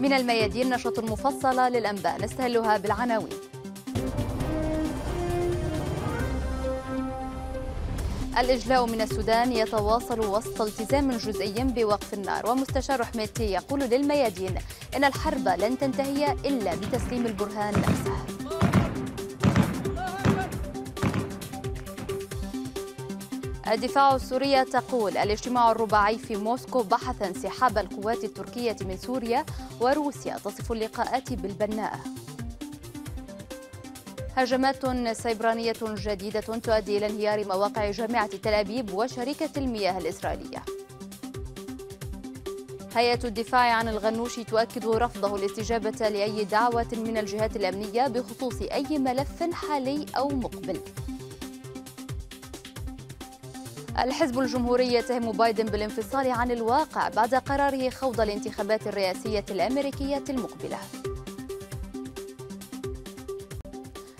من الميادين نشرة مفصلة للأنباء نستهلها بالعناوين الإجلاء من السودان يتواصل وسط التزام جزئي بوقف النار ومستشار حميتي يقول للميادين إن الحرب لن تنتهي إلا بتسليم البرهان نفسه الدفاع السورية تقول الاجتماع الرباعي في موسكو بحث انسحاب القوات التركية من سوريا وروسيا تصف اللقاءات بالبناءة هجمات سيبرانية جديدة تؤدي إلى انهيار مواقع جامعة تل أبيب وشركة المياه الإسرائيلية هيئة الدفاع عن الغنوشي تؤكد رفضه الاستجابة لأي دعوة من الجهات الأمنية بخصوص أي ملف حالي أو مقبل الحزب الجمهوري يتهم بايدن بالانفصال عن الواقع بعد قراره خوض الانتخابات الرئاسية الأمريكية المقبلة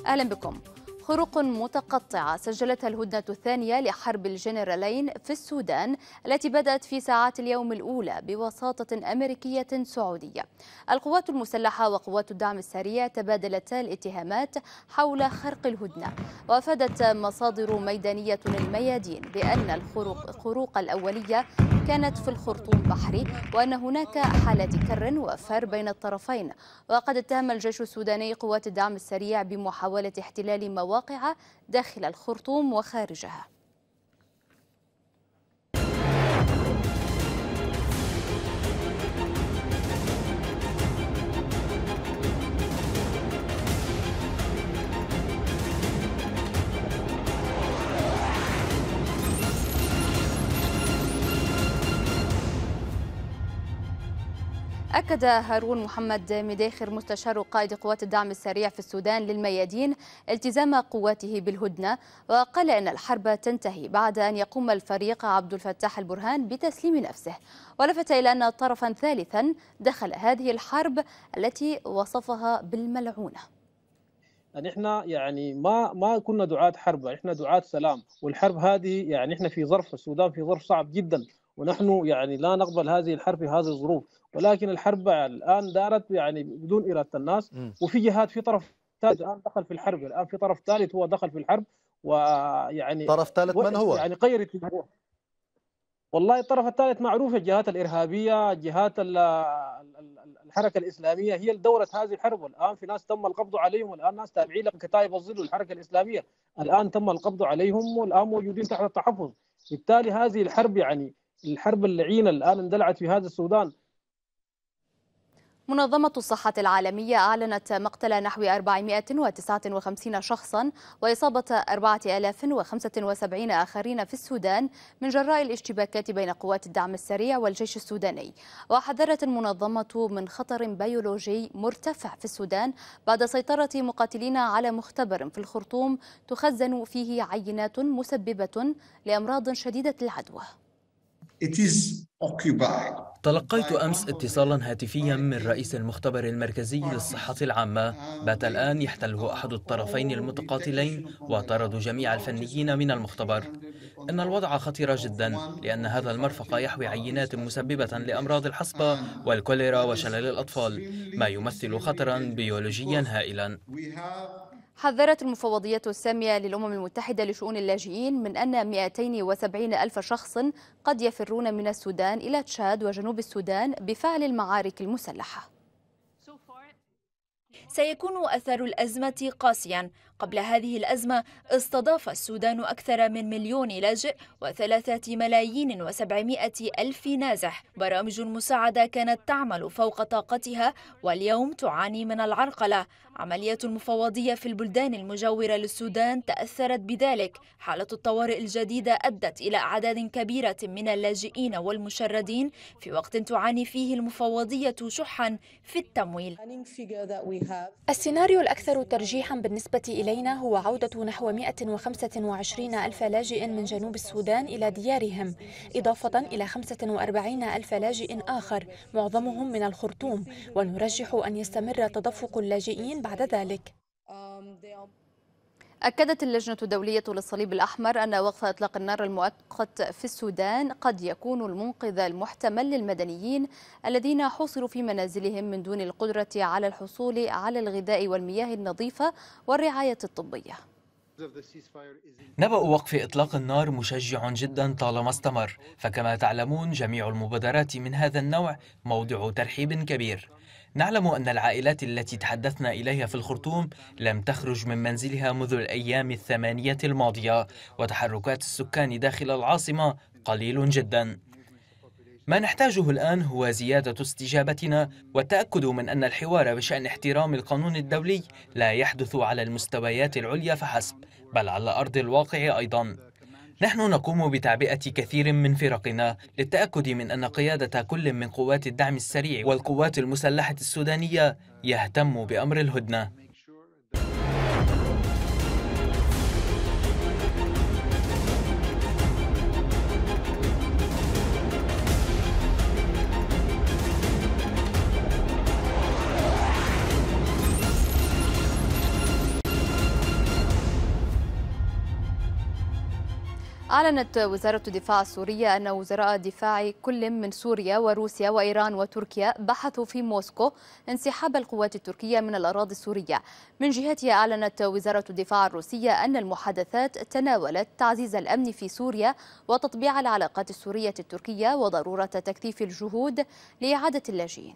أهلا بكم خروق متقطعة سجلتها الهدنة الثانية لحرب الجنرالين في السودان التي بدأت في ساعات اليوم الأولى بوساطة أمريكية سعودية القوات المسلحة وقوات الدعم السريع تبادلتا الاتهامات حول خرق الهدنة وأفادت مصادر ميدانية للميادين بأن الخروق الأولية كانت في الخرطوم البحري وأن هناك حالة كر وفر بين الطرفين وقد اتهم الجيش السوداني قوات الدعم السريع بمحاولة احتلال مواقع الواقعة داخل الخرطوم وخارجها أكد هارون محمد مداخر مستشار قائد قوات الدعم السريع في السودان للميادين التزام قواته بالهدنة وقال إن الحرب تنتهي بعد أن يقوم الفريق عبد الفتاح البرهان بتسليم نفسه ولفت إلى أن طرفا ثالثا دخل هذه الحرب التي وصفها بالملعونة يعني احنا يعني ما ما كنا دعاة حرب احنا دعاة سلام والحرب هذه يعني احنا في ظرف السودان في ظرف صعب جدا ونحن يعني لا نقبل هذه الحرب في هذه الظروف ولكن الحرب الان دارت يعني بدون اراده الناس وفي جهات في طرف ثالث الان دخل في الحرب الان في طرف ثالث هو دخل في الحرب ويعني طرف ثالث من هو؟ يعني غير والله الطرف الثالث معروف الجهات الارهابيه، جهات الحركه الاسلاميه هي اللي دورت هذه الحرب والان في ناس تم القبض عليهم والان ناس تابعين لكتائب الظل والحركه الاسلاميه، الان تم القبض عليهم والان موجودين تحت التحفظ، بالتالي هذه الحرب يعني الحرب اللعينه الان اندلعت في هذا السودان منظمة الصحة العالمية أعلنت مقتل نحو 459 شخصا وإصابة 4075 آخرين في السودان من جراء الاشتباكات بين قوات الدعم السريع والجيش السوداني وحذرت المنظمة من خطر بيولوجي مرتفع في السودان بعد سيطرة مقاتلين على مختبر في الخرطوم تخزن فيه عينات مسببة لأمراض شديدة العدوى It is occupied. تلقيت أمس اتصالا هاتفيا من رئيس المختبر المركزي للصحة العامة بات الآن يحتله أحد الطرفين المتقاتلين وطردوا جميع الفنيين من المختبر إن الوضع خطير جدا لأن هذا المرفق يحوي عينات مسببة لأمراض الحصبة والكوليرا وشلل الأطفال ما يمثل خطرا بيولوجيا هائلا حذرت المفوضية السامية للأمم المتحدة لشؤون اللاجئين من أن 270 ألف شخص قد يفرون من السودان إلى تشاد وجنوب السودان بفعل المعارك المسلحة سيكون أثر الأزمة قاسيا قبل هذه الأزمة استضاف السودان أكثر من مليون لاجئ وثلاثة ملايين وسبعمائة ألف نازح برامج المساعدة كانت تعمل فوق طاقتها واليوم تعاني من العرقلة عملية المفوضية في البلدان المجاورة للسودان تأثرت بذلك حالة الطوارئ الجديدة أدت إلى أعداد كبيرة من اللاجئين والمشردين في وقت تعاني فيه المفوضية شحا في التمويل السيناريو الأكثر ترجيحا بالنسبة إلى إلينا هو عودة نحو 125 ألف لاجئ من جنوب السودان إلى ديارهم إضافة إلى 45 ألف لاجئ آخر معظمهم من الخرطوم ونرجح أن يستمر تدفق اللاجئين بعد ذلك um, أكدت اللجنة الدولية للصليب الأحمر أن وقف إطلاق النار المؤقت في السودان قد يكون المنقذ المحتمل للمدنيين الذين حوصروا في منازلهم من دون القدرة على الحصول على الغذاء والمياه النظيفة والرعاية الطبية. نبأ وقف إطلاق النار مشجع جدا طالما استمر، فكما تعلمون جميع المبادرات من هذا النوع موضع ترحيب كبير. نعلم أن العائلات التي تحدثنا إليها في الخرطوم لم تخرج من منزلها منذ الأيام الثمانية الماضية وتحركات السكان داخل العاصمة قليل جدا ما نحتاجه الآن هو زيادة استجابتنا والتأكد من أن الحوار بشأن احترام القانون الدولي لا يحدث على المستويات العليا فحسب بل على أرض الواقع أيضا نحن نقوم بتعبئة كثير من فرقنا للتأكد من أن قيادة كل من قوات الدعم السريع والقوات المسلحة السودانية يهتم بأمر الهدنة أعلنت وزارة الدفاع السورية أن وزراء دفاع كل من سوريا وروسيا وإيران وتركيا بحثوا في موسكو انسحاب القوات التركية من الأراضي السورية من جهتها أعلنت وزارة الدفاع الروسية أن المحادثات تناولت تعزيز الأمن في سوريا وتطبيع العلاقات السورية التركية وضرورة تكثيف الجهود لإعادة اللاجئين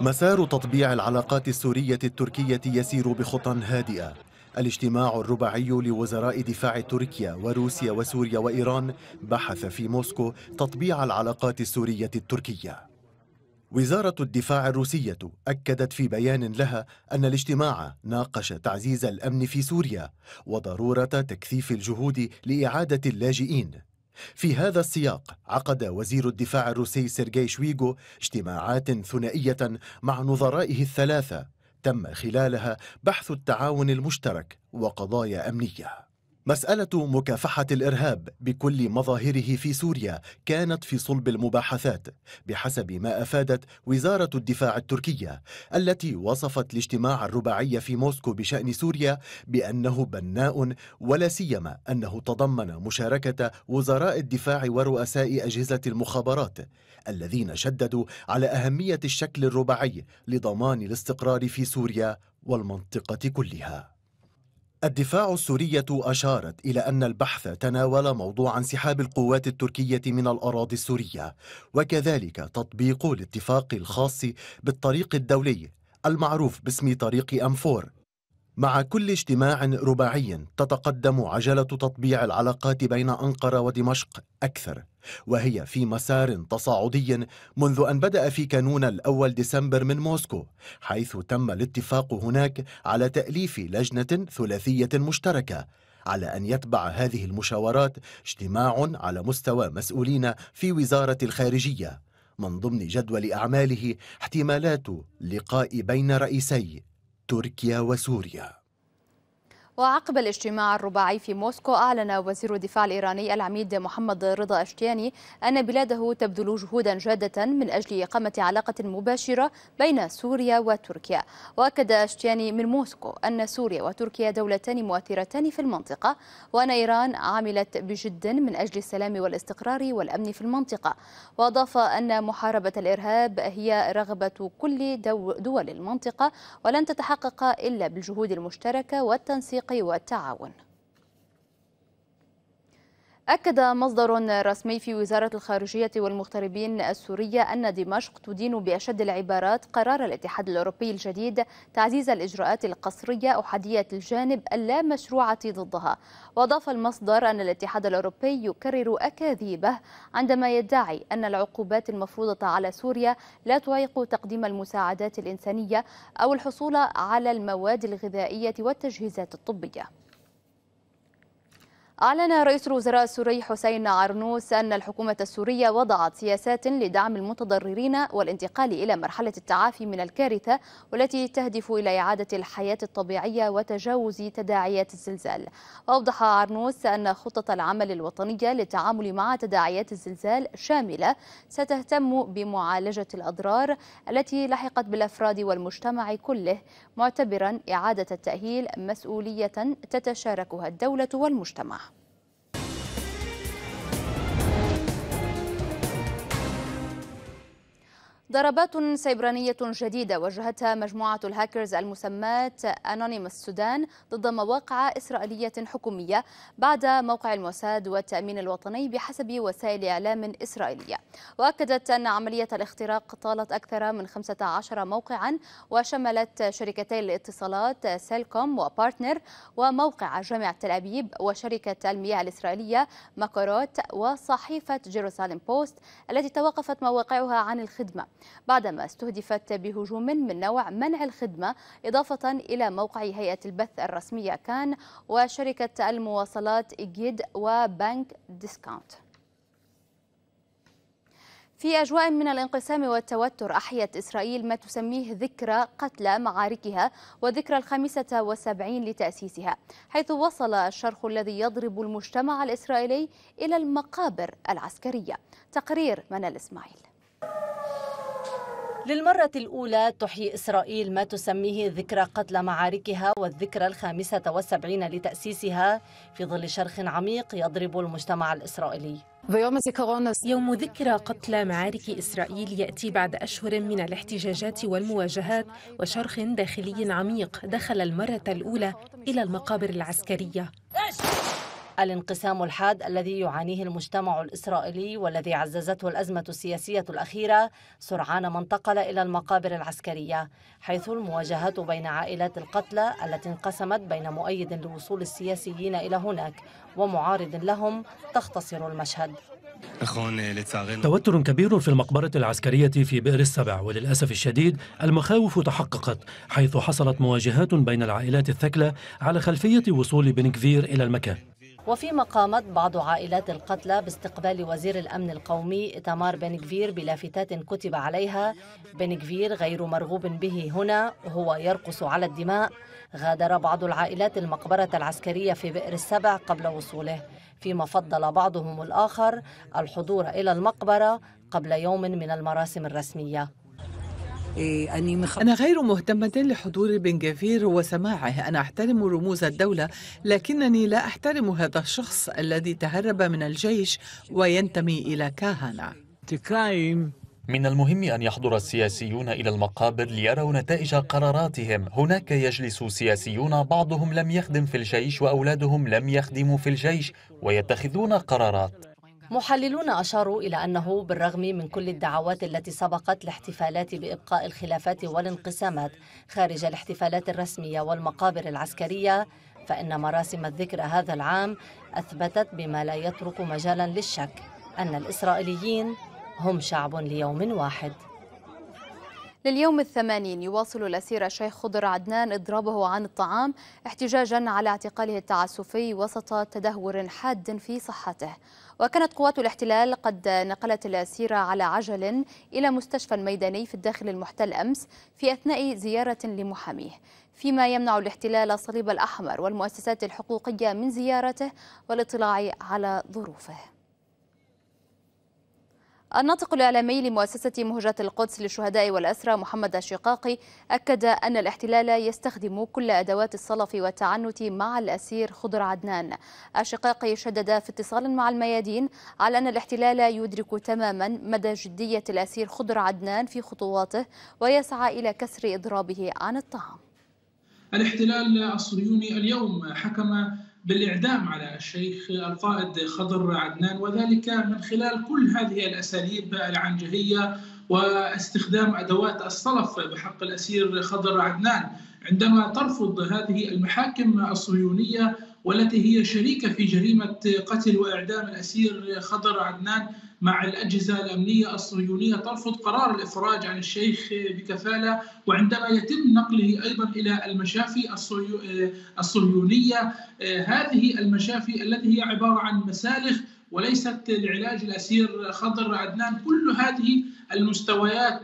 مسار تطبيع العلاقات السورية التركية يسير بخطى هادئة الاجتماع الرباعي لوزراء دفاع تركيا وروسيا وسوريا وإيران بحث في موسكو تطبيع العلاقات السورية التركية وزارة الدفاع الروسية أكدت في بيان لها أن الاجتماع ناقش تعزيز الأمن في سوريا وضرورة تكثيف الجهود لإعادة اللاجئين في هذا السياق عقد وزير الدفاع الروسي سيرجي شويغو اجتماعات ثنائية مع نظرائه الثلاثة تم خلالها بحث التعاون المشترك وقضايا امنيه مسألة مكافحة الإرهاب بكل مظاهره في سوريا كانت في صلب المباحثات بحسب ما أفادت وزارة الدفاع التركية التي وصفت الاجتماع الرباعي في موسكو بشأن سوريا بأنه بناء ولا سيما أنه تضمن مشاركة وزراء الدفاع ورؤساء أجهزة المخابرات الذين شددوا على أهمية الشكل الرباعي لضمان الاستقرار في سوريا والمنطقة كلها الدفاع السورية أشارت إلى أن البحث تناول موضوع انسحاب القوات التركية من الأراضي السورية وكذلك تطبيق الاتفاق الخاص بالطريق الدولي المعروف باسم طريق أنفور مع كل اجتماع رباعي تتقدم عجلة تطبيع العلاقات بين أنقرة ودمشق أكثر وهي في مسار تصاعدي منذ أن بدأ في كانون الأول ديسمبر من موسكو حيث تم الاتفاق هناك على تأليف لجنة ثلاثية مشتركة على أن يتبع هذه المشاورات اجتماع على مستوى مسؤولين في وزارة الخارجية من ضمن جدول أعماله احتمالات لقاء بين رئيسي تركيا وسوريا وعقب الاجتماع الرباعي في موسكو أعلن وزير الدفاع الإيراني العميد محمد رضا أشتياني أن بلاده تبذل جهودا جادة من أجل إقامة علاقة مباشرة بين سوريا وتركيا وأكد أشتياني من موسكو أن سوريا وتركيا دولتان مؤثرتان في المنطقة وأن إيران عملت بجد من أجل السلام والاستقرار والأمن في المنطقة وأضاف أن محاربة الإرهاب هي رغبة كل دول المنطقة ولن تتحقق إلا بالجهود المشتركة والتنسيق التنسيق والتعاون أكد مصدر رسمي في وزارة الخارجية والمغتربين السورية أن دمشق تدين بأشد العبارات قرار الاتحاد الأوروبي الجديد تعزيز الإجراءات القصرية أحادية الجانب اللامشروعة ضدها وأضاف المصدر أن الاتحاد الأوروبي يكرر أكاذيبه عندما يدعي أن العقوبات المفروضة على سوريا لا تعيق تقديم المساعدات الإنسانية أو الحصول على المواد الغذائية والتجهيزات الطبية أعلن رئيس الوزراء السوري حسين عرنوس أن الحكومة السورية وضعت سياسات لدعم المتضررين والانتقال إلى مرحلة التعافي من الكارثة والتي تهدف إلى إعادة الحياة الطبيعية وتجاوز تداعيات الزلزال. وأوضح عرنوس أن خطة العمل الوطنية للتعامل مع تداعيات الزلزال شاملة ستهتم بمعالجة الأضرار التي لحقت بالأفراد والمجتمع كله معتبرا إعادة التأهيل مسؤولية تتشاركها الدولة والمجتمع. ضربات سيبرانية جديدة وجهتها مجموعة الهاكرز المسماة أنونيموس السودان ضد مواقع إسرائيلية حكومية بعد موقع الموساد والتأمين الوطني بحسب وسائل إعلام إسرائيلية وأكدت أن عملية الاختراق طالت أكثر من 15 موقعا وشملت شركتي الاتصالات سيلكوم وبارتنر وموقع جامعة تل أبيب وشركة المياه الإسرائيلية ماكوروت وصحيفة جيروسالم بوست التي توقفت مواقعها عن الخدمة بعدما استهدفت بهجوم من نوع منع الخدمة إضافة إلى موقع هيئة البث الرسمية كان وشركة المواصلات إيجيد وبنك ديسكاونت في أجواء من الانقسام والتوتر أحيت إسرائيل ما تسميه ذكرى قتلى معاركها وذكرى الخامسة والسبعين لتأسيسها حيث وصل الشرخ الذي يضرب المجتمع الإسرائيلي إلى المقابر العسكرية تقرير منال إسماعيل للمرة الأولى تحيي إسرائيل ما تسميه ذكرى قتل معاركها والذكرى الخامسة والسبعين لتأسيسها في ظل شرخ عميق يضرب المجتمع الإسرائيلي يوم ذكرى قتلى معارك إسرائيل يأتي بعد أشهر من الاحتجاجات والمواجهات وشرخ داخلي عميق دخل المرة الأولى إلى المقابر العسكرية الانقسام الحاد الذي يعانيه المجتمع الإسرائيلي والذي عززته الأزمة السياسية الأخيرة سرعان ما انتقل إلى المقابر العسكرية حيث المواجهات بين عائلات القتلى التي انقسمت بين مؤيد لوصول السياسيين إلى هناك ومعارض لهم تختصر المشهد توتر كبير في المقبرة العسكرية في بئر السبع وللأسف الشديد المخاوف تحققت حيث حصلت مواجهات بين العائلات الثكلى على خلفية وصول بنكفير إلى المكان وفيما قامت بعض عائلات القتلى باستقبال وزير الأمن القومي إتمار بن كفير بلافتات كتب عليها بن كفير غير مرغوب به هنا هو يرقص على الدماء غادر بعض العائلات المقبرة العسكرية في بئر السبع قبل وصوله فيما فضل بعضهم الآخر الحضور إلى المقبرة قبل يوم من المراسم الرسمية إيه، أني مخ... أنا غير مهتمة لحضور بن جافير وسماعه أنا أحترم رموز الدولة لكنني لا أحترم هذا الشخص الذي تهرب من الجيش وينتمي إلى كهنة من المهم أن يحضر السياسيون إلى المقابر ليروا نتائج قراراتهم هناك يجلس سياسيون بعضهم لم يخدم في الجيش وأولادهم لم يخدموا في الجيش ويتخذون قرارات محللون أشاروا إلى أنه بالرغم من كل الدعوات التي سبقت لاحتفالات بإبقاء الخلافات والانقسامات خارج الاحتفالات الرسمية والمقابر العسكرية فإن مراسم الذكرى هذا العام أثبتت بما لا يترك مجالا للشك أن الإسرائيليين هم شعب ليوم واحد لليوم الثمانين يواصل الأسير الشيخ خضر عدنان إضرابه عن الطعام احتجاجا على اعتقاله التعسفي وسط تدهور حاد في صحته وكانت قوات الاحتلال قد نقلت الأسيرة على عجل إلى مستشفى ميداني في الداخل المحتل أمس في أثناء زيارة لمحاميه فيما يمنع الاحتلال الصليب الأحمر والمؤسسات الحقوقية من زيارته والاطلاع على ظروفه الناطق الإعلامي لمؤسسة مهجة القدس للشهداء والأسرى محمد الشقاقي أكد أن الاحتلال يستخدم كل أدوات الصلف والتعنت مع الأسير خضر عدنان الشقاقي شدد في اتصال مع الميادين على أن الاحتلال يدرك تماما مدى جدية الأسير خضر عدنان في خطواته ويسعى إلى كسر إضرابه عن الطعام الاحتلال الصهيوني اليوم حكم بالإعدام على الشيخ القائد خضر عدنان وذلك من خلال كل هذه الأساليب العنجهية واستخدام أدوات الصلف بحق الأسير خضر عدنان عندما ترفض هذه المحاكم الصهيونية والتي هي شريكة في جريمة قتل وإعدام الأسير خضر عدنان مع الأجهزة الأمنية الصهيونية ترفض قرار الإفراج عن الشيخ بكفالة وعندما يتم نقله أيضا إلى المشافي آه، الصهيونية آه، هذه المشافي التي هي عبارة عن مسالخ وليست العلاج الأسير خضر عدنان كل هذه المستويات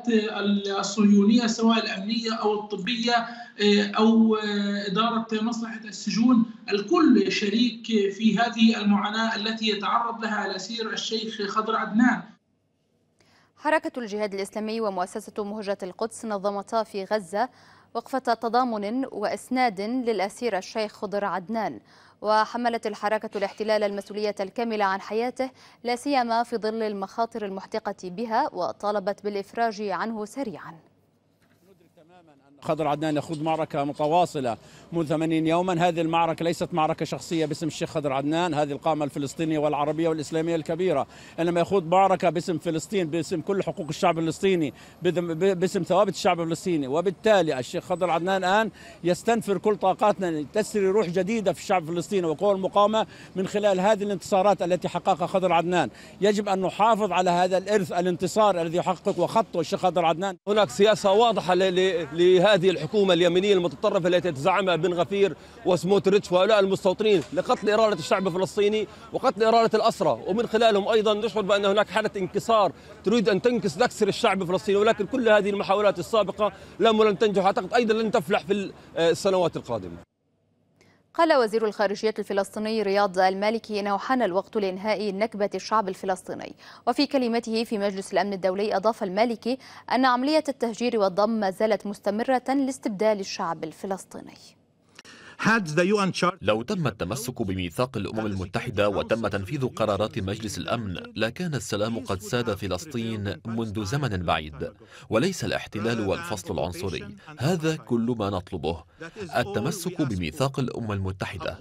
الصهيونية سواء الأمنية أو الطبية آه، أو آه، إدارة مصلحة السجون الكل شريك في هذه المعاناة التي يتعرض لها الأسير الشيخ خضر عدنان حركة الجهاد الإسلامي ومؤسسة مهجة القدس نظمتا في غزة وقفة تضامن وإسناد للأسير الشيخ خضر عدنان وحملت الحركة الاحتلال المسؤولية الكاملة عن حياته لا سيما في ظل المخاطر المحتقة بها وطالبت بالإفراج عنه سريعاً خضر عدنان يخوض معركة متواصلة منذ 80 يوما هذه المعركة ليست معركة شخصية باسم الشيخ خضر عدنان هذه القامة الفلسطينية والعربية والإسلامية الكبيرة إنما يخوض معركة باسم فلسطين باسم كل حقوق الشعب الفلسطيني باسم ثوابت الشعب الفلسطيني وبالتالي الشيخ خضر عدنان الآن يستنفر كل طاقاتنا تسري روح جديدة في الشعب الفلسطيني وقوى المقاومة من خلال هذه الانتصارات التي حققها خضر عدنان يجب أن نحافظ على هذا الإرث الانتصار الذي يحقق وخطه الشيخ خضر عدنان هناك سياسة واضحة لهذا هذه الحكومه اليمينية المتطرفه التي تزعمها بن غفير وسموتريتش وهؤلاء المستوطنين لقتل اراده الشعب الفلسطيني وقتل اراده الاسرى ومن خلالهم ايضا نشعر بان هناك حاله انكسار تريد ان تنكس تكسر الشعب الفلسطيني ولكن كل هذه المحاولات السابقه لم ولن تنجح اعتقد ايضا لن تفلح في آه، السنوات القادمه قال وزير الخارجية الفلسطيني رياض المالكي إنه حان الوقت لإنهاء نكبة الشعب الفلسطيني وفي كلمته في مجلس الأمن الدولي أضاف المالكي أن عملية التهجير والضم ما زالت مستمرة لاستبدال الشعب الفلسطيني لو تم التمسك بميثاق الأمم المتحدة وتم تنفيذ قرارات مجلس الأمن لكان السلام قد ساد فلسطين منذ زمن بعيد وليس الاحتلال والفصل العنصري هذا كل ما نطلبه التمسك بميثاق الأمم المتحدة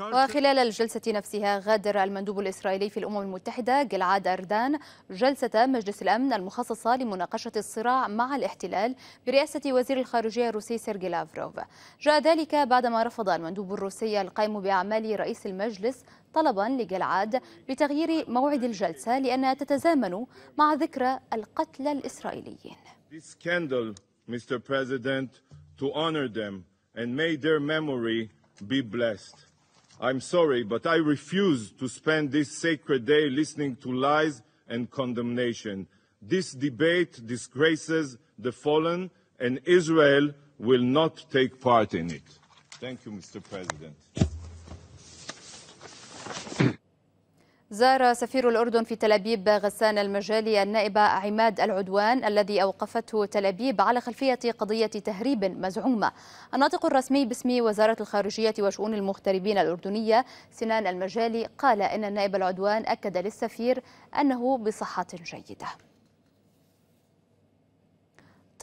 وخلال الجلسة نفسها غادر المندوب الإسرائيلي في الأمم المتحدة جلعاد أردان جلسة مجلس الأمن المخصصة لمناقشة الصراع مع الاحتلال برئاسة وزير الخارجية الروسي سيرجي لافروف جاء ذلك بعد بعدما رفض المندوب الروسي القائم بأعمال رئيس المجلس طلبا لجلعاد بتغيير موعد الجلسة لأنها تتزامن مع ذكرى القتلى الإسرائيليين Mr. President, to honor them and may their memory be blessed. I'm sorry, but I refuse to spend this sacred day listening to lies and condemnation. This debate disgraces the fallen, and Israel will not take part in it. Thank you, Mr. President. زار سفير الأردن في تل أبيب غسان المجالي النائب عماد العدوان الذي أوقفته تل أبيب على خلفية قضية تهريب مزعومة الناطق الرسمي باسم وزارة الخارجية وشؤون المغتربين الأردنية سنان المجالي قال إن النائب العدوان أكد للسفير أنه بصحة جيدة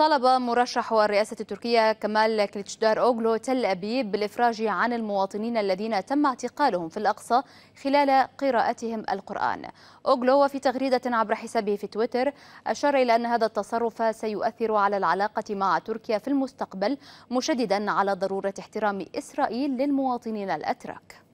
طلب مرشح الرئاسة التركية كمال كليتشدار أوغلو تل أبيب بالإفراج عن المواطنين الذين تم اعتقالهم في الأقصى خلال قراءتهم القرآن أوغلو وفي تغريدة عبر حسابه في تويتر أشار إلى أن هذا التصرف سيؤثر على العلاقة مع تركيا في المستقبل مشددا على ضرورة احترام إسرائيل للمواطنين الأتراك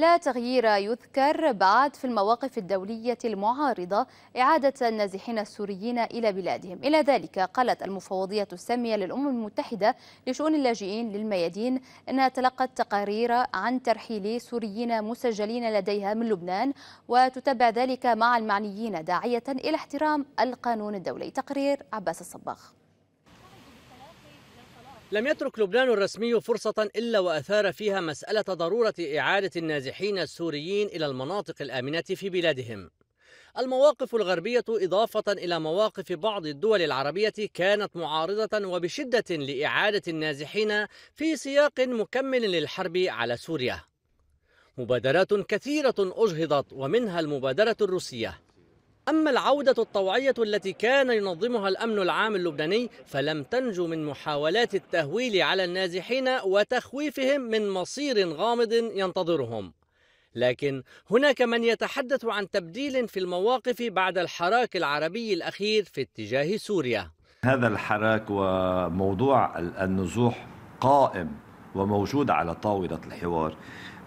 لا تغيير يذكر بعد في المواقف الدولية المعارضة إعادة النازحين السوريين إلى بلادهم إلى ذلك قالت المفوضية السامية للأمم المتحدة لشؤون اللاجئين للميادين أنها تلقت تقارير عن ترحيل سوريين مسجلين لديها من لبنان وتتبع ذلك مع المعنيين داعية إلى احترام القانون الدولي تقرير عباس الصباغ لم يترك لبنان الرسمي فرصة إلا وأثار فيها مسألة ضرورة إعادة النازحين السوريين إلى المناطق الآمنة في بلادهم. المواقف الغربية إضافة إلى مواقف بعض الدول العربية كانت معارضة وبشدة لإعادة النازحين في سياق مكمل للحرب على سوريا. مبادرات كثيرة أجهضت ومنها المبادرة الروسية أما العودة الطوعية التي كان ينظمها الأمن العام اللبناني فلم تنجو من محاولات التهويل على النازحين وتخويفهم من مصير غامض ينتظرهم لكن هناك من يتحدث عن تبديل في المواقف بعد الحراك العربي الأخير في اتجاه سوريا هذا الحراك وموضوع النزوح قائم وموجود على طاولة الحوار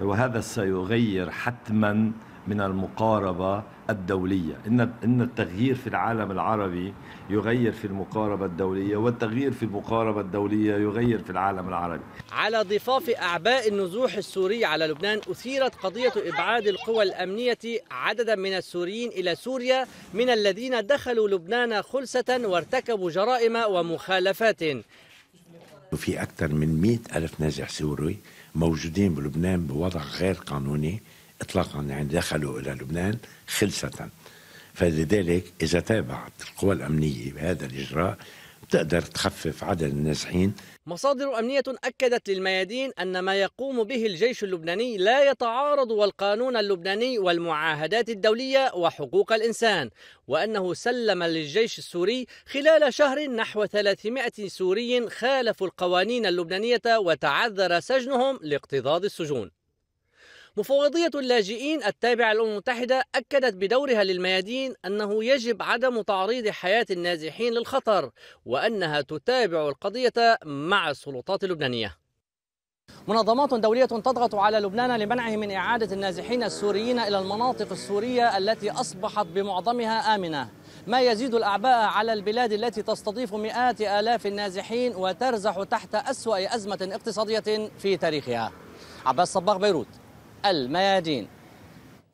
وهذا سيغير حتما من المقاربة الدولية إن إن التغيير في العالم العربي يغير في المقاربة الدولية والتغيير في المقاربة الدولية يغير في العالم العربي على ضفاف أعباء النزوح السوري على لبنان أثيرت قضية إبعاد القوى الأمنية عددا من السوريين إلى سوريا من الذين دخلوا لبنان خلسة وارتكبوا جرائم ومخالفات في أكثر من مئة ألف نازح سوري موجودين بلبنان بوضع غير قانوني إطلاقا يعني دخلوا إلى لبنان خلصة فلذلك إذا تابعت القوى الأمنية بهذا الإجراء تقدر تخفف عدد النازحين مصادر أمنية أكدت للميادين أن ما يقوم به الجيش اللبناني لا يتعارض والقانون اللبناني والمعاهدات الدولية وحقوق الإنسان وأنه سلم للجيش السوري خلال شهر نحو 300 سوري خالفوا القوانين اللبنانية وتعذر سجنهم لاقتضاض السجون مفوضية اللاجئين التابعة للأمم المتحدة أكدت بدورها للميادين أنه يجب عدم تعريض حياة النازحين للخطر وأنها تتابع القضية مع السلطات اللبنانية منظمات دولية تضغط على لبنان لمنعه من إعادة النازحين السوريين إلى المناطق السورية التي أصبحت بمعظمها آمنة ما يزيد الأعباء على البلاد التي تستضيف مئات آلاف النازحين وترزح تحت أسوأ أزمة اقتصادية في تاريخها عباس صباغ بيروت الميادين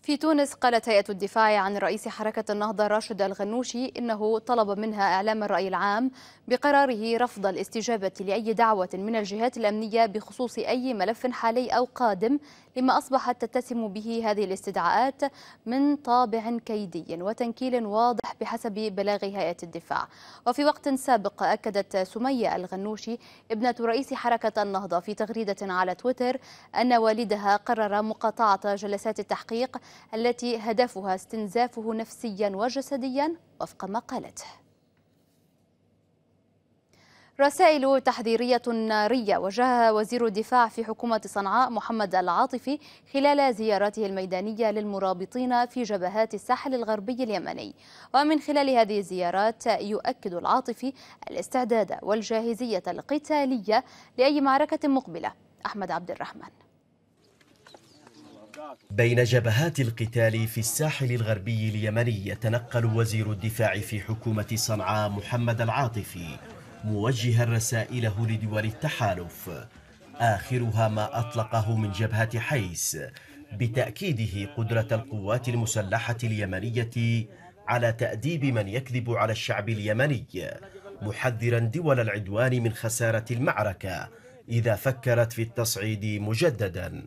في تونس قالت هيئة الدفاع عن رئيس حركة النهضة راشد الغنوشي إنه طلب منها إعلام الرأي العام بقراره رفض الاستجابة لأي دعوة من الجهات الأمنية بخصوص أي ملف حالي أو قادم لما أصبحت تتسم به هذه الاستدعاءات من طابع كيدي وتنكيل واضح بحسب بلاغ هيئة الدفاع وفي وقت سابق أكدت سمية الغنوشي ابنة رئيس حركة النهضة في تغريدة على تويتر أن والدها قرر مقاطعة جلسات التحقيق التي هدفها استنزافه نفسيا وجسديا وفق ما قالته رسائل تحذيرية نارية وجهها وزير الدفاع في حكومة صنعاء محمد العاطفي خلال زيارته الميدانية للمرابطين في جبهات الساحل الغربي اليمني ومن خلال هذه الزيارات يؤكد العاطفي الاستعداد والجاهزية القتالية لأي معركة مقبلة أحمد عبد الرحمن بين جبهات القتال في الساحل الغربي اليمني يتنقل وزير الدفاع في حكومة صنعاء محمد العاطفي موجها رسائله لدول التحالف آخرها ما أطلقه من جبهة حيس بتأكيده قدرة القوات المسلحة اليمنية على تأديب من يكذب على الشعب اليمني محذرا دول العدوان من خسارة المعركة إذا فكرت في التصعيد مجدداً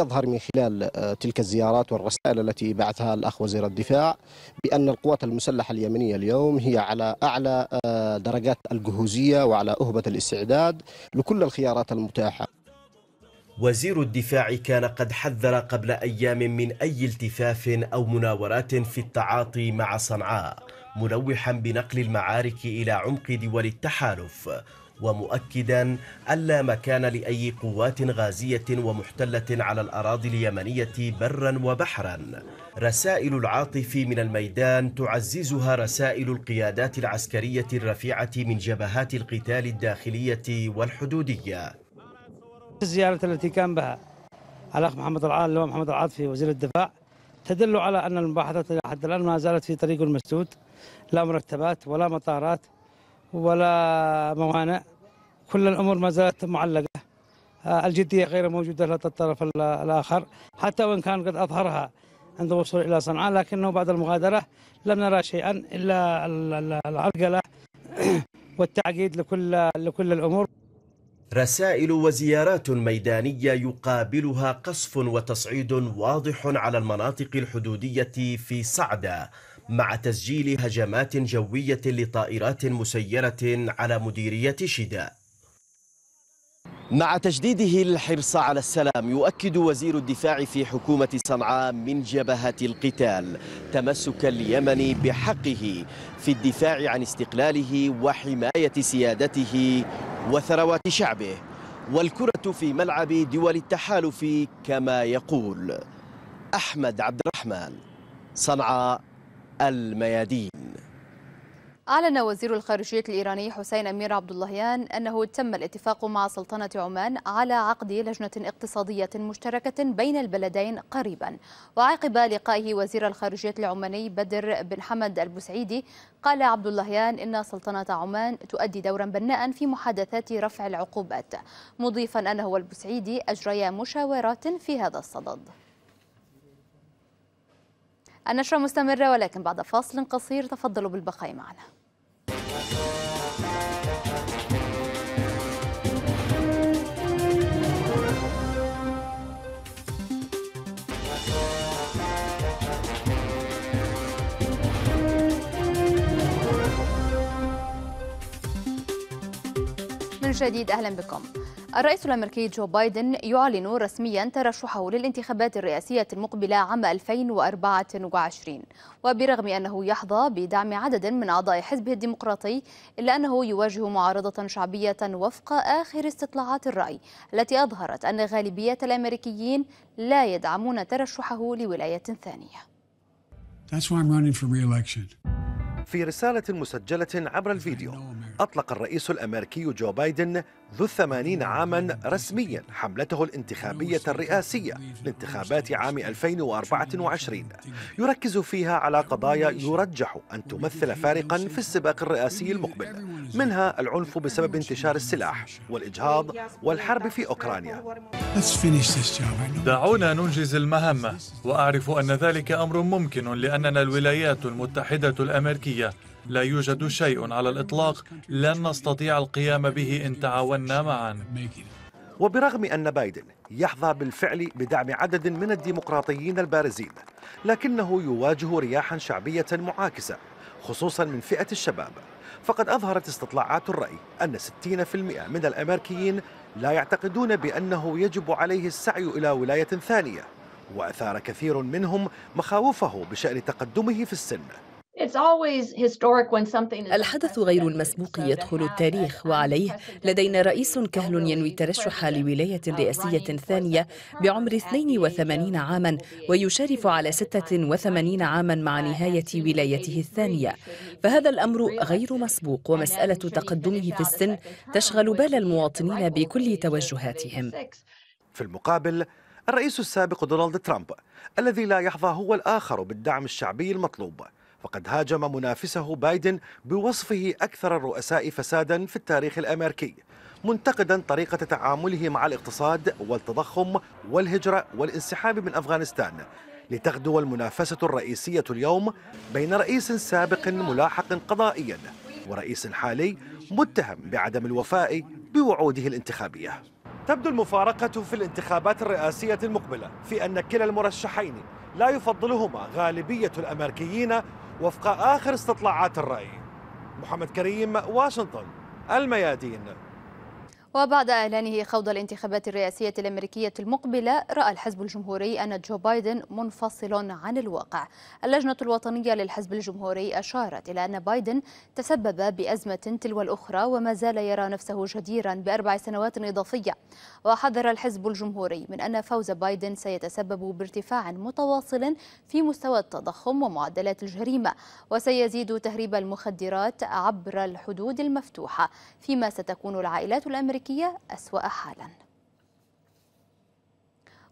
يظهر من خلال آه، تلك الزيارات والرسائل التي بعثها الأخ وزير الدفاع بأن القوات المسلحة اليمنية اليوم هي على أعلى آه، درجات الجهوزية وعلى أهبة الاستعداد لكل الخيارات المتاحة وزير الدفاع كان قد حذر قبل أيام من أي التفاف أو مناورات في التعاطي مع صنعاء ملوحا بنقل المعارك إلى عمق دول التحالف ومؤكدا ألا مكان لأي قوات غازية ومحتلة على الأراضي اليمنية برا وبحرا رسائل العاطف من الميدان تعززها رسائل القيادات العسكرية الرفيعة من جبهات القتال الداخلية والحدودية الزيارة التي كان بها الأخ محمد العال اللواء محمد العاطفي وزير الدفاع تدل على أن المباحثات إلى حد الآن ما زالت في طريق مسدود لا مرتبات ولا مطارات ولا موانئ كل الامور ما زالت معلقه آه، الجديه غير موجوده لدى الطرف الاخر حتى وان كان قد اظهرها عند وصوله الى صنعاء لكنه بعد المغادره لم نرى شيئا الا العرقله والتعقيد لكل لكل الامور رسائل وزيارات ميدانية يقابلها قصف وتصعيد واضح على المناطق الحدودية في صعدة مع تسجيل هجمات جوية لطائرات مسيرة على مديرية شداء مع تجديده الحرص على السلام يؤكد وزير الدفاع في حكومة صنعاء من جبهة القتال تمسك اليمن بحقه في الدفاع عن استقلاله وحماية سيادته وثروات شعبه والكرة في ملعب دول التحالف كما يقول أحمد عبد الرحمن صنعاء الميادين أعلن وزير الخارجية الإيراني حسين أمير عبد اللهيان أنه تم الاتفاق مع سلطنة عمان على عقد لجنة اقتصادية مشتركة بين البلدين قريبا وعقب لقائه وزير الخارجية العماني بدر بن حمد البسعيدي قال عبد اللهيان إن سلطنة عمان تؤدي دورا بناء في محادثات رفع العقوبات مضيفا أنه والبسعيدي أجريا مشاورات في هذا الصدد النشرة مستمرة ولكن بعد فاصل قصير تفضلوا بالبقاء معنا من جديد اهلا بكم الرئيس الأمريكي جو بايدن يعلن رسميا ترشحه للانتخابات الرئاسية المقبلة عام 2024 وبرغم أنه يحظى بدعم عدد من أعضاء حزبه الديمقراطي إلا أنه يواجه معارضة شعبية وفق آخر استطلاعات الرأي التي أظهرت أن غالبية الأمريكيين لا يدعمون ترشحه لولاية ثانية That's why I'm running for re-election. في رسالة مسجلة عبر الفيديو أطلق الرئيس الأمريكي جو بايدن ذو الثمانين عاما رسميا حملته الانتخابية الرئاسية لانتخابات عام 2024 يركز فيها على قضايا يرجح أن تمثل فارقا في السباق الرئاسي المقبل منها العنف بسبب انتشار السلاح والإجهاض والحرب في أوكرانيا دعونا ننجز المهمة وأعرف أن ذلك أمر ممكن لأننا الولايات المتحدة الأمريكية لا يوجد شيء على الإطلاق لن نستطيع القيام به إن تعاوننا معا وبرغم أن بايدن يحظى بالفعل بدعم عدد من الديمقراطيين البارزين لكنه يواجه رياحا شعبية معاكسة خصوصا من فئة الشباب فقد أظهرت استطلاعات الرأي أن 60% من الأمريكيين لا يعتقدون بأنه يجب عليه السعي إلى ولاية ثانية وأثار كثير منهم مخاوفه بشأن تقدمه في السن الحدث غير المسبوق يدخل التاريخ وعليه لدينا رئيس كهل ينوي الترشح لولاية رئاسية ثانية بعمر 82 عاما ويشرف على 86 عاما مع نهاية ولايته الثانية فهذا الأمر غير مسبوق ومسألة تقدمه في السن تشغل بال المواطنين بكل توجهاتهم في المقابل الرئيس السابق دونالد ترامب الذي لا يحظى هو الآخر بالدعم الشعبي المطلوب فقد هاجم منافسه بايدن بوصفه أكثر الرؤساء فسادا في التاريخ الأمريكي منتقدا طريقة تعامله مع الاقتصاد والتضخم والهجرة والانسحاب من أفغانستان لتغدو المنافسة الرئيسية اليوم بين رئيس سابق ملاحق قضائيا ورئيس حالي متهم بعدم الوفاء بوعوده الانتخابية تبدو المفارقة في الانتخابات الرئاسية المقبلة في أن كلا المرشحين لا يفضلهما غالبية الأمريكيين وفق آخر استطلاعات الرأي محمد كريم واشنطن الميادين وبعد إعلانه خوض الانتخابات الرئاسية الأمريكية المقبلة رأى الحزب الجمهوري أن جو بايدن منفصل عن الواقع اللجنة الوطنية للحزب الجمهوري أشارت إلى أن بايدن تسبب بأزمة تلو الأخرى وما زال يرى نفسه جديرا بأربع سنوات إضافية وحذر الحزب الجمهوري من أن فوز بايدن سيتسبب بارتفاع متواصل في مستوى التضخم ومعدلات الجريمة وسيزيد تهريب المخدرات عبر الحدود المفتوحة فيما ستكون العائلات الأمريكية الأمريكية أسوأ حالاً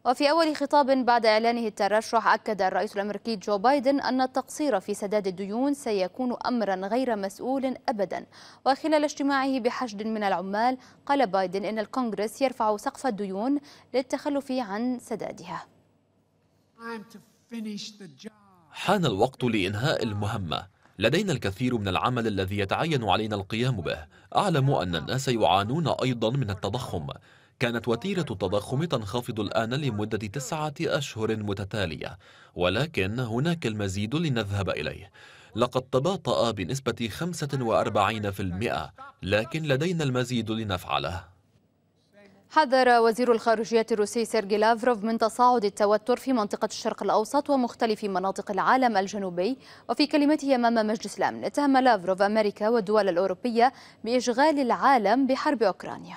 وفي أول خطاب بعد إعلانه الترشح أكد الرئيس الأمريكي جو بايدن أن التقصير في سداد الديون سيكون أمرا غير مسؤول أبدا وخلال اجتماعه بحشد من العمال قال بايدن أن الكونغرس يرفع سقف الديون للتخلف عن سدادها حان الوقت لإنهاء المهمة لدينا الكثير من العمل الذي يتعين علينا القيام به أعلم أن الناس يعانون أيضا من التضخم كانت وتيرة التضخم تنخفض الآن لمدة تسعة أشهر متتالية ولكن هناك المزيد لنذهب إليه لقد تباطأ بنسبة 45% لكن لدينا المزيد لنفعله حذر وزير الخارجية الروسي سيرجي لافروف من تصاعد التوتر في منطقة الشرق الأوسط ومختلف مناطق العالم الجنوبي وفي كلمته أمام مجلس الأمن اتهم لافروف أمريكا والدول الأوروبية بإشغال العالم بحرب أوكرانيا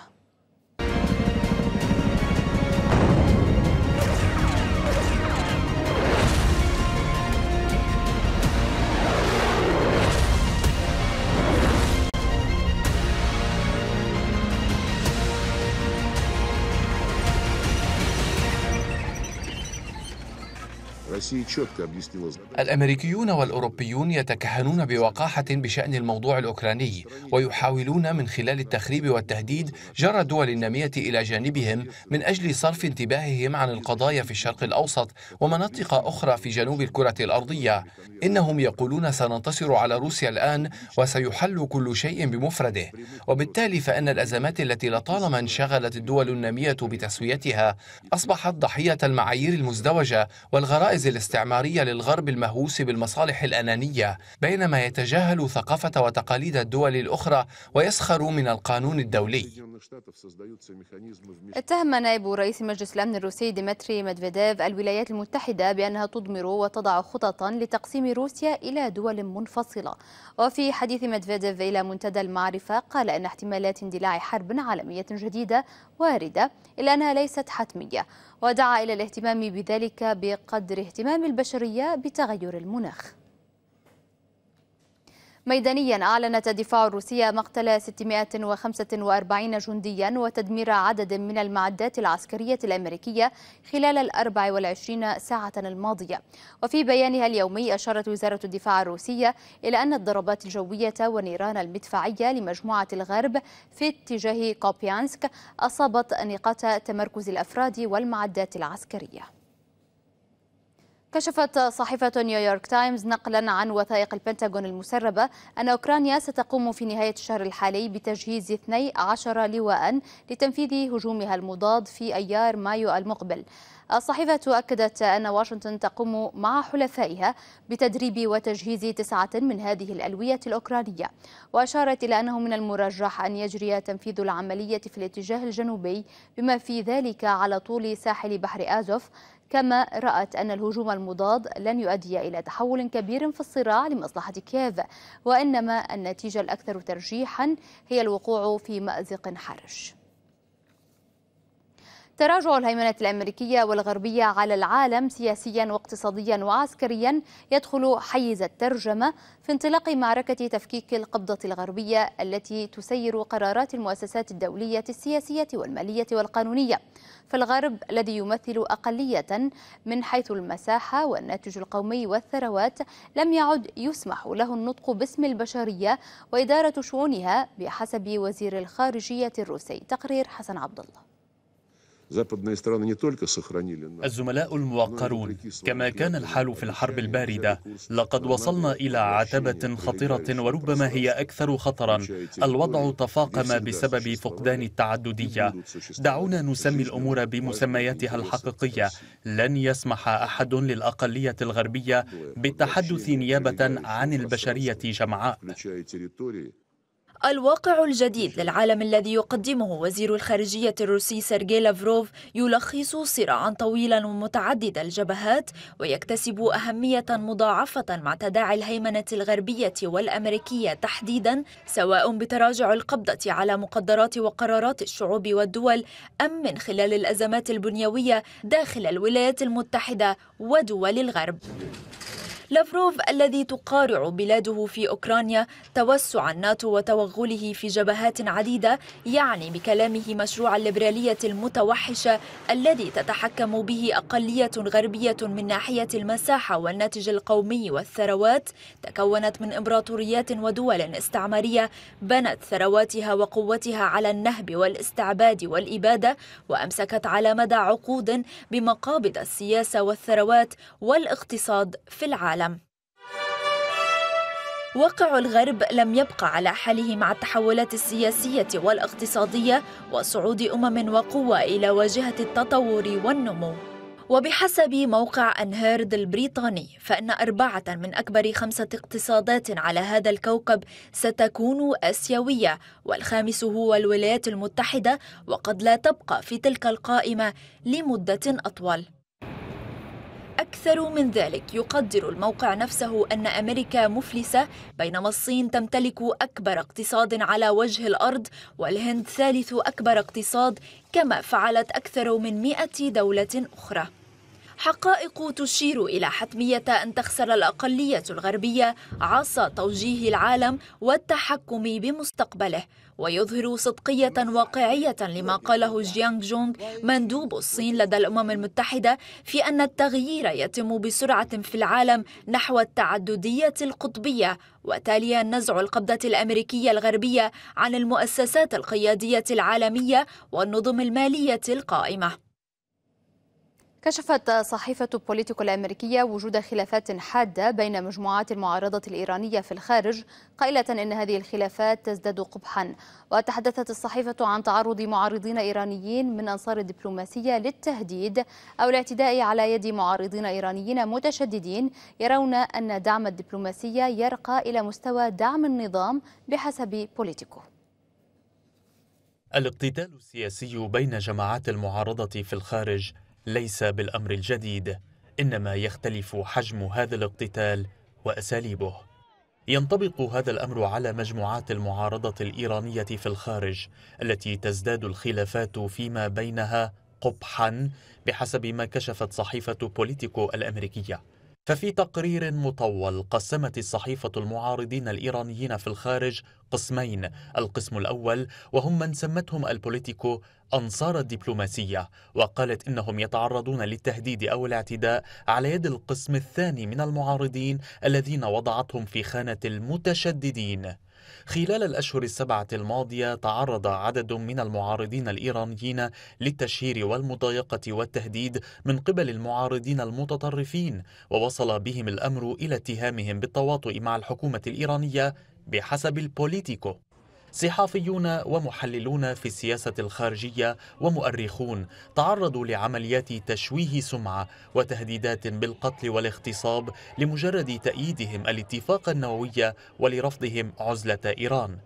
الامريكيون والاوروبيون يتكهنون بوقاحه بشان الموضوع الاوكراني ويحاولون من خلال التخريب والتهديد جر الدول الناميه الى جانبهم من اجل صرف انتباههم عن القضايا في الشرق الاوسط ومناطق اخرى في جنوب الكره الارضيه انهم يقولون سننتصر على روسيا الان وسيحل كل شيء بمفرده وبالتالي فان الازمات التي لطالما انشغلت الدول الناميه بتسويتها اصبحت ضحيه المعايير المزدوجه والغرائز الاستعمارية للغرب المهووس بالمصالح الأنانية بينما يتجاهل ثقافة وتقاليد الدول الأخرى ويسخر من القانون الدولي اتهم نائب رئيس مجلس الأمن الروسي ديمتري ميدفيديف الولايات المتحدة بأنها تضمر وتضع خططا لتقسيم روسيا إلى دول منفصلة وفي حديث ميدفيديف إلى منتدى المعرفة قال أن احتمالات اندلاع حرب عالمية جديدة واردة إلا أنها ليست حتمية ودعا إلى الاهتمام بذلك بقدر اهتمام البشرية بتغير المناخ ميدانيا أعلنت الدفاع الروسية مقتل 645 جنديا وتدمير عدد من المعدات العسكرية الأمريكية خلال ال 24 ساعة الماضية وفي بيانها اليومي أشارت وزارة الدفاع الروسية إلى أن الضربات الجوية والنيران المدفعية لمجموعة الغرب في اتجاه كوبيانسك أصابت نقاط تمركز الأفراد والمعدات العسكرية كشفت صحيفة نيويورك تايمز نقلا عن وثائق البنتاغون المسربة أن أوكرانيا ستقوم في نهاية الشهر الحالي بتجهيز 12 لواء لتنفيذ هجومها المضاد في أيار مايو المقبل الصحيفة أكدت أن واشنطن تقوم مع حلفائها بتدريب وتجهيز تسعة من هذه الألوية الأوكرانية وأشارت إلى أنه من المرجح أن يجري تنفيذ العملية في الاتجاه الجنوبي بما في ذلك على طول ساحل بحر آزوف كما رأت أن الهجوم المضاد لن يؤدي إلى تحول كبير في الصراع لمصلحة كييف وإنما النتيجة الأكثر ترجيحا هي الوقوع في مأزق حرج تراجع الهيمنة الأمريكية والغربية على العالم سياسيا واقتصاديا وعسكريا يدخل حيز الترجمة في انطلاق معركة تفكيك القبضة الغربية التي تسير قرارات المؤسسات الدولية السياسية والمالية والقانونية فالغرب الذي يمثل أقلية من حيث المساحة والناتج القومي والثروات لم يعد يسمح له النطق باسم البشرية وإدارة شؤونها بحسب وزير الخارجية الروسي تقرير حسن عبد الله الزملاء الموقرون كما كان الحال في الحرب الباردة لقد وصلنا إلى عتبة خطرة وربما هي أكثر خطرا الوضع تفاقم بسبب فقدان التعددية دعونا نسمي الأمور بمسمياتها الحقيقية لن يسمح أحد للأقلية الغربية بالتحدث نيابة عن البشرية جمعاء الواقع الجديد للعالم الذي يقدمه وزير الخارجية الروسي سيرجي لافروف يلخص صراعا طويلا ومتعدد الجبهات ويكتسب أهمية مضاعفة مع تداعي الهيمنة الغربية والأمريكية تحديدا سواء بتراجع القبضة على مقدرات وقرارات الشعوب والدول أم من خلال الأزمات البنيوية داخل الولايات المتحدة ودول الغرب لافروف الذي تقارع بلاده في أوكرانيا توسع الناتو وتوغله في جبهات عديدة يعني بكلامه مشروع الليبرالية المتوحشة الذي تتحكم به أقلية غربية من ناحية المساحة والناتج القومي والثروات تكونت من إمبراطوريات ودول استعمارية بنت ثرواتها وقوتها على النهب والاستعباد والإبادة وأمسكت على مدى عقود بمقابض السياسة والثروات والاقتصاد في العالم العالم واقع الغرب لم يبقى على حاله مع التحولات السياسية والاقتصادية وصعود أمم وقوى إلى واجهة التطور والنمو وبحسب موقع أنهيرد البريطاني فإن أربعة من أكبر خمسة اقتصادات على هذا الكوكب ستكون آسيوية والخامس هو الولايات المتحدة وقد لا تبقى في تلك القائمة لمدة أطول أكثر من ذلك يقدر الموقع نفسه أن أمريكا مفلسة بينما الصين تمتلك أكبر اقتصاد على وجه الأرض والهند ثالث أكبر اقتصاد كما فعلت أكثر من 100 دولة أخرى حقائق تشير إلى حتمية أن تخسر الأقلية الغربية عصا توجيه العالم والتحكم بمستقبله ويظهر صدقية واقعية لما قاله جيانغ جونغ مندوب الصين لدى الأمم المتحدة في أن التغيير يتم بسرعة في العالم نحو التعددية القطبية وتاليا نزع القبضة الأمريكية الغربية عن المؤسسات القيادية العالمية والنظم المالية القائمة كشفت صحيفة بوليتيكو الأمريكية وجود خلافات حادة بين مجموعات المعارضة الإيرانية في الخارج قائلة إن هذه الخلافات تزداد قبحا وتحدثت الصحيفة عن تعرض معارضين إيرانيين من أنصار الدبلوماسية للتهديد أو الاعتداء على يد معارضين إيرانيين متشددين يرون أن دعم الدبلوماسية يرقى إلى مستوى دعم النظام بحسب بوليتيكو الاقتتال السياسي بين جماعات المعارضة في الخارج ليس بالامر الجديد انما يختلف حجم هذا الاقتتال واساليبه ينطبق هذا الامر على مجموعات المعارضه الايرانيه في الخارج التي تزداد الخلافات فيما بينها قبحا بحسب ما كشفت صحيفه بوليتيكو الامريكيه ففي تقرير مطول قسمت الصحيفة المعارضين الإيرانيين في الخارج قسمين القسم الأول وهم من سمتهم البوليتيكو أنصار الدبلوماسية وقالت إنهم يتعرضون للتهديد أو الاعتداء على يد القسم الثاني من المعارضين الذين وضعتهم في خانة المتشددين خلال الأشهر السبعة الماضية تعرض عدد من المعارضين الإيرانيين للتشهير والمضايقة والتهديد من قبل المعارضين المتطرفين ووصل بهم الأمر إلى اتهامهم بالتواطؤ مع الحكومة الإيرانية بحسب البوليتيكو صحافيون ومحللون في السياسة الخارجية ومؤرخون تعرضوا لعمليات تشويه سمعة وتهديدات بالقتل والاغتصاب لمجرد تأييدهم الاتفاق النووي ولرفضهم عزلة إيران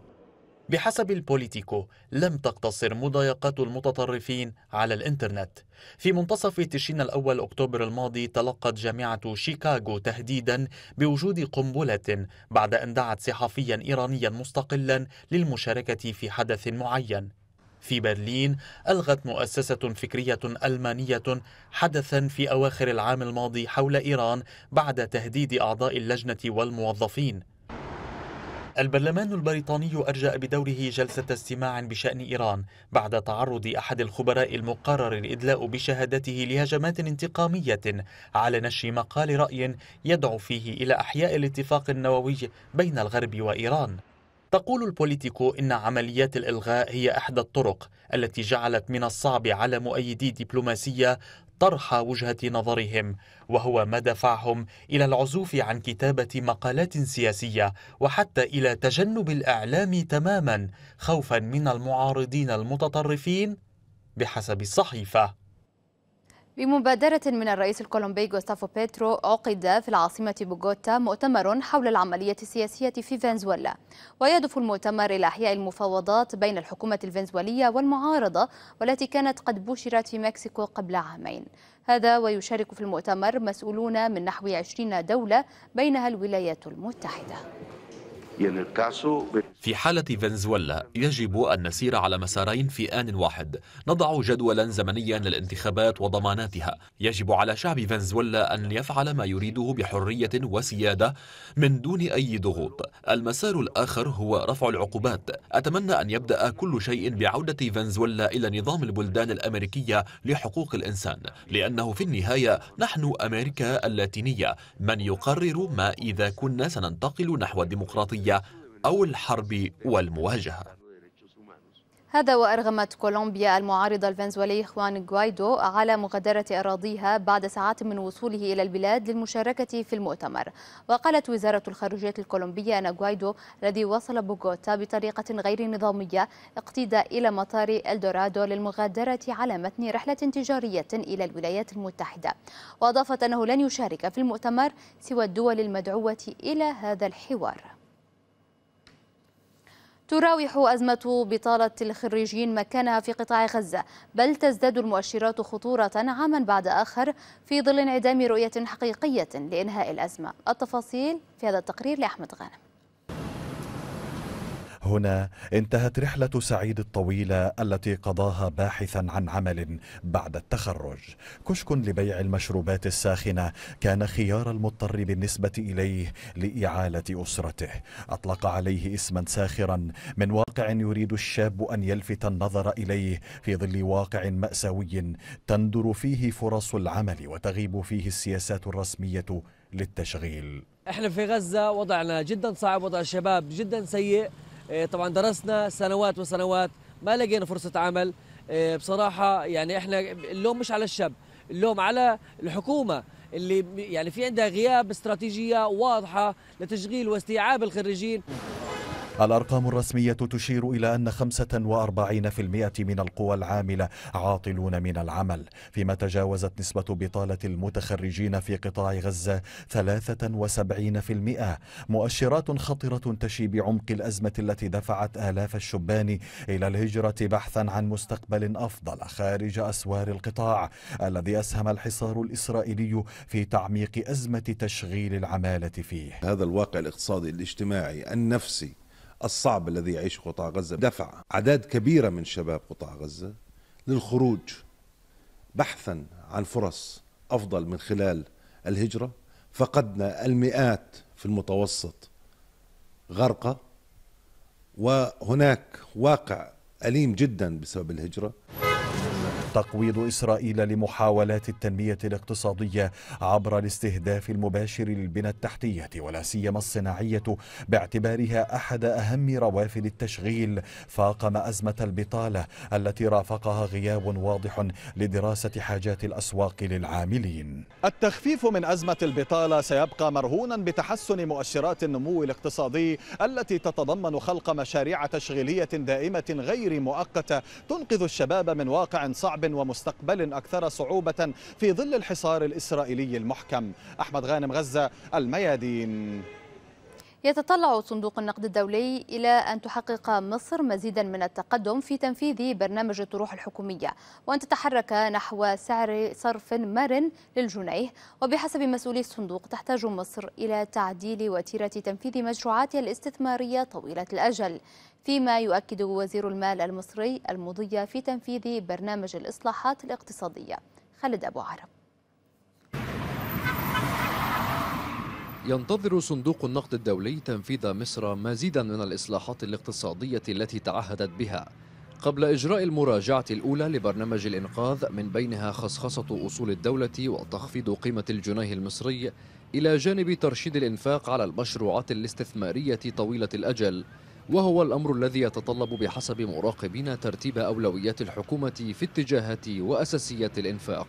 بحسب البوليتيكو لم تقتصر مضايقات المتطرفين على الإنترنت في منتصف تشرين الأول أكتوبر الماضي تلقت جامعة شيكاغو تهديدا بوجود قنبلة بعد أن دعت صحفيا إيرانيا مستقلا للمشاركة في حدث معين في برلين ألغت مؤسسة فكرية ألمانية حدثا في أواخر العام الماضي حول إيران بعد تهديد أعضاء اللجنة والموظفين البرلمان البريطاني أرجأ بدوره جلسة استماع بشأن إيران بعد تعرض أحد الخبراء المقرر الإدلاء بشهادته لهجمات انتقامية على نشر مقال رأي يدعو فيه إلى أحياء الاتفاق النووي بين الغرب وإيران تقول البوليتيكو إن عمليات الإلغاء هي إحدى الطرق التي جعلت من الصعب على مؤيدي دبلوماسية طرح وجهة نظرهم وهو ما دفعهم إلى العزوف عن كتابة مقالات سياسية وحتى إلى تجنب الإعلام تماما خوفا من المعارضين المتطرفين بحسب الصحيفه بمبادرة من الرئيس الكولومبي غوستافو بيترو عقد في العاصمة بوغوتا مؤتمر حول العملية السياسية في فنزويلا ويهدف المؤتمر إلى إحياء المفاوضات بين الحكومة الفنزويلية والمعارضة والتي كانت قد بشرت في مكسيكو قبل عامين هذا ويشارك في المؤتمر مسؤولون من نحو 20 دولة بينها الولايات المتحدة يعني في حالة فنزويلا يجب أن نسير على مسارين في آن واحد نضع جدولا زمنيا للانتخابات وضماناتها يجب على شعب فنزويلا أن يفعل ما يريده بحرية وسيادة من دون أي ضغوط المسار الآخر هو رفع العقوبات أتمنى أن يبدأ كل شيء بعودة فنزويلا إلى نظام البلدان الأمريكية لحقوق الإنسان لأنه في النهاية نحن أمريكا اللاتينية من يقرر ما إذا كنا سننتقل نحو الديمقراطية الحربية أو الحرب والمواجهة هذا وأرغمت كولومبيا المعارض الفنزويلي خوان غوايدو على مغادرة أراضيها بعد ساعات من وصوله إلى البلاد للمشاركة في المؤتمر وقالت وزارة الخارجية الكولومبية أن غوايدو الذي وصل بوغوتا بطريقة غير نظامية اقتدى إلى مطار الدورادو للمغادرة على متن رحلة تجارية إلى الولايات المتحدة وأضافت أنه لن يشارك في المؤتمر سوى الدول المدعوة إلى هذا الحوار تراوح أزمة بطالة الخريجين مكانها في قطاع غزة بل تزداد المؤشرات خطورة عاما بعد آخر في ظل انعدام رؤية حقيقية لإنهاء الأزمة التفاصيل في هذا التقرير لأحمد غانم هنا انتهت رحلة سعيد الطويلة التي قضاها باحثا عن عمل بعد التخرج كشك لبيع المشروبات الساخنة كان خيار المضطر بالنسبة إليه لإعالة أسرته أطلق عليه اسما ساخرا من واقع يريد الشاب أن يلفت النظر إليه في ظل واقع مأساوي تندر فيه فرص العمل وتغيب فيه السياسات الرسمية للتشغيل احنا في غزة وضعنا جدا صعب وضع الشباب جدا سيء إيه، طبعا درسنا سنوات وسنوات ما لقينا فرصه عمل إيه، بصراحه يعني احنا اللوم مش على الشاب اللوم على الحكومه اللي يعني في عندها غياب استراتيجيه واضحه لتشغيل واستيعاب الخريجين الأرقام الرسمية تشير إلى أن 45% من القوى العاملة عاطلون من العمل فيما تجاوزت نسبة بطالة المتخرجين في قطاع غزة 73% مؤشرات خطرة تشي بعمق الأزمة التي دفعت آلاف الشبان إلى الهجرة بحثا عن مستقبل أفضل خارج أسوار القطاع الذي أسهم الحصار الإسرائيلي في تعميق أزمة تشغيل العمالة فيه هذا الواقع الاقتصادي الاجتماعي النفسي الصعب الذي يعيشه قطاع غزة دفع أعداد كبيرة من شباب قطاع غزة للخروج بحثا عن فرص أفضل من خلال الهجرة فقدنا المئات في المتوسط غرقة وهناك واقع أليم جدا بسبب الهجرة تقويض إسرائيل لمحاولات التنمية الاقتصادية عبر الاستهداف المباشر للبنى التحتية ولا سيما الصناعية باعتبارها أحد أهم روافد التشغيل فاقم أزمة البطالة التي رافقها غياب واضح لدراسة حاجات الأسواق للعاملين التخفيف من أزمة البطالة سيبقى مرهونا بتحسن مؤشرات النمو الاقتصادي التي تتضمن خلق مشاريع تشغيلية دائمة غير مؤقتة تنقذ الشباب من واقع صعب شعب ومستقبل أكثر صعوبة في ظل الحصار الإسرائيلي المحكم أحمد غانم غزة الميادين يتطلع صندوق النقد الدولي إلى أن تحقق مصر مزيدا من التقدم في تنفيذ برنامج الطروح الحكومية وأن تتحرك نحو سعر صرف مرن للجنيه وبحسب مسؤولي الصندوق تحتاج مصر إلى تعديل وتيرة تنفيذ مشروعاتها الاستثمارية طويلة الأجل فيما يؤكد وزير المال المصري المضي في تنفيذ برنامج الإصلاحات الاقتصادية خالد أبو عرب ينتظر صندوق النقد الدولي تنفيذ مصر مزيدا من الإصلاحات الاقتصادية التي تعهدت بها قبل إجراء المراجعة الأولى لبرنامج الإنقاذ من بينها خصخصة أصول الدولة وتخفيض قيمة الجنيه المصري إلى جانب ترشيد الإنفاق على المشروعات الاستثمارية طويلة الأجل وهو الأمر الذي يتطلب بحسب مراقبين ترتيب أولويات الحكومة في اتجاهات وأساسيات الإنفاق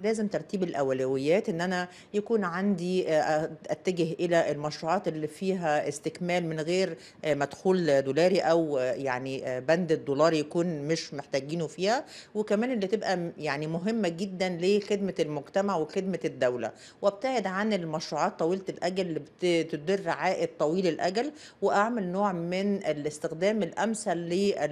لازم ترتيب الاولويات ان انا يكون عندي آه، اتجه الى المشروعات اللي فيها استكمال من غير آه، مدخول دولاري او آه، يعني بند الدولار يكون مش محتاجينه فيها وكمان اللي تبقى يعني مهمه جدا لخدمه المجتمع وخدمه الدوله وابتعد عن المشروعات طويله الاجل اللي بتدر عائد طويل الاجل واعمل نوع من الاستخدام الامثل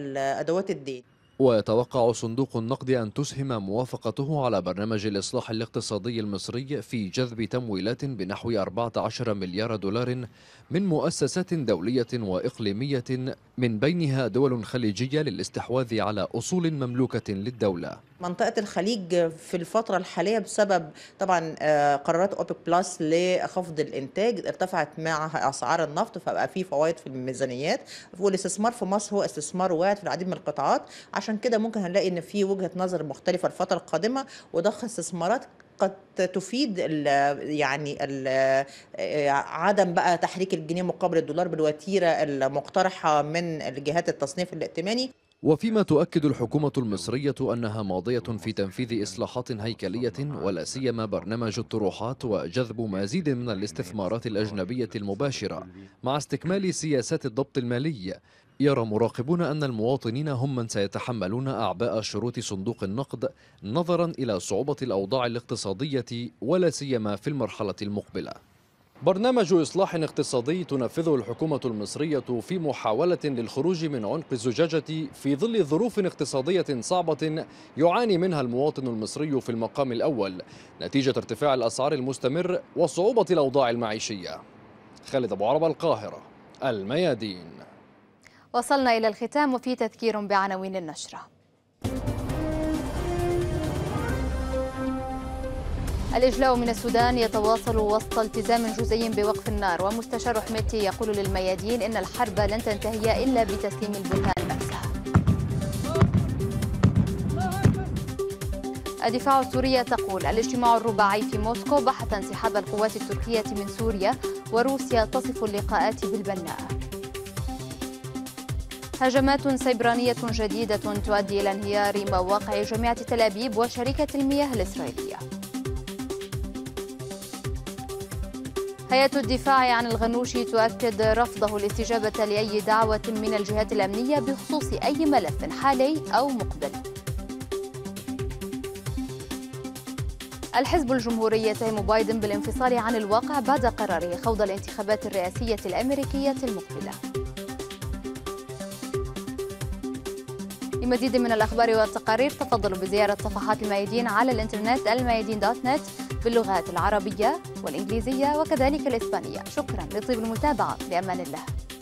لادوات الدين ويتوقع صندوق النقد أن تسهم موافقته على برنامج الإصلاح الاقتصادي المصري في جذب تمويلات بنحو 14 مليار دولار من مؤسسات دولية وإقليمية من بينها دول خليجية للاستحواذ على أصول مملوكة للدولة منطقه الخليج في الفتره الحاليه بسبب طبعا آه، قرارات اوبك بلس لخفض الانتاج ارتفعت مع اسعار النفط فبقى في فوائد في الميزانيات والاستثمار في مصر هو استثمار واعد في العديد من القطاعات عشان كده ممكن هنلاقي ان في وجهه نظر مختلفه الفتره القادمه وضخ استثمارات قد تفيد الـ يعني الـ آه، عدم بقى تحريك الجنيه مقابل الدولار بالوتيره المقترحه من الجهات التصنيف الائتماني وفيما تؤكد الحكومة المصرية أنها ماضية في تنفيذ إصلاحات هيكلية ولا سيما برنامج الطروحات وجذب مزيد من الاستثمارات الأجنبية المباشرة مع استكمال سياسات الضبط المالي يرى مراقبون أن المواطنين هم من سيتحملون أعباء شروط صندوق النقد نظرا إلى صعوبة الأوضاع الاقتصادية ولا سيما في المرحلة المقبلة برنامج إصلاح اقتصادي تنفذه الحكومة المصرية في محاولة للخروج من عنق الزجاجة في ظل ظروف اقتصادية صعبة يعاني منها المواطن المصري في المقام الأول نتيجة ارتفاع الأسعار المستمر وصعوبة الأوضاع المعيشية خالد أبو عربة القاهرة الميادين وصلنا إلى الختام وفي تذكير بعناوين النشرة الإجلاء من السودان يتواصل وسط التزام جزئي بوقف النار ومستشار حميتي يقول للميادين إن الحرب لن تنتهي إلا بتسليم البلدان نفسها الدفاع السورية تقول الاجتماع الرباعي في موسكو بحث انسحاب القوات التركية من سوريا وروسيا تصف اللقاءات بالبناء هجمات سيبرانية جديدة تؤدي إلى انهيار مواقع جامعة تل أبيب وشركة المياه الإسرائيلية هيئة الدفاع عن الغنوشي تؤكد رفضه الاستجابة لأي دعوة من الجهات الأمنية بخصوص أي ملف حالي أو مقبل الحزب الجمهوري يتهم بايدن بالانفصال عن الواقع بعد قراره خوض الانتخابات الرئاسية الأمريكية المقبلة لمزيد من الأخبار والتقارير تفضلوا بزيارة صفحات الميادين على الإنترنت الميادين دوت نت باللغات العربية والإنجليزية وكذلك الإسبانية شكرا لطيب المتابعة بأمان الله